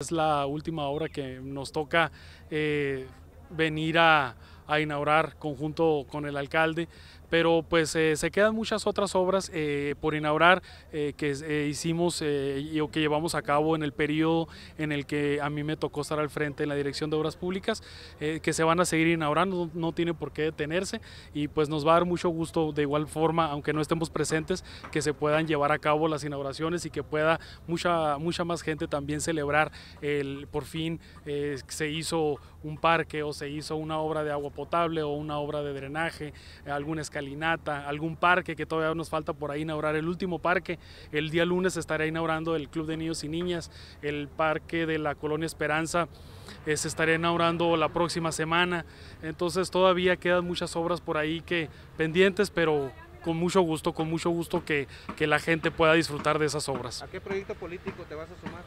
Es la última obra que nos toca eh, venir a, a inaugurar conjunto con el alcalde pero pues eh, se quedan muchas otras obras eh, por inaugurar eh, que hicimos y, o que llevamos a cabo en el periodo en el que a mí me tocó estar al frente en la Dirección de Obras Públicas, que se van a seguir inaugurando, no, tiene por qué detenerse y pues nos va a dar mucho gusto de igual forma, aunque no estemos presentes, que se puedan llevar a cabo las inauguraciones y que pueda mucha, mucha más gente también celebrar el por fin se hizo un parque o se hizo una obra de agua potable o una obra de drenaje, alguna escalera Alinata, algún parque que todavía nos falta por ahí inaugurar. El último parque, el día lunes estará inaugurando el Club de Niños y Niñas, el parque de la Colonia Esperanza eh, se estará inaugurando la próxima semana. Entonces todavía quedan muchas obras por ahí que pendientes, pero con mucho gusto, con mucho gusto que, la gente pueda disfrutar de esas obras. ¿A qué proyecto político te vas a sumar?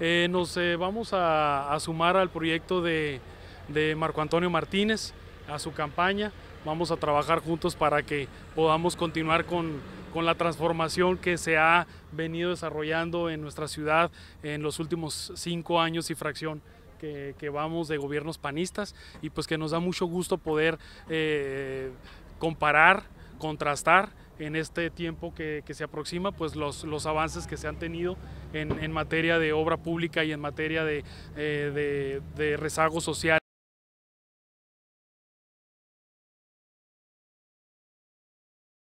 Eh, nos eh, vamos a, sumar al proyecto de, de Marco Antonio Martínez, a su campaña. Vamos a trabajar juntos para que podamos continuar con, la transformación que se ha venido desarrollando en nuestra ciudad en los últimos cinco años y fracción. Que, vamos de gobiernos panistas y pues que nos da mucho gusto poder eh, comparar, contrastar en este tiempo que, se aproxima, pues los, avances que se han tenido en, materia de obra pública y en materia de, eh, de, de rezago social.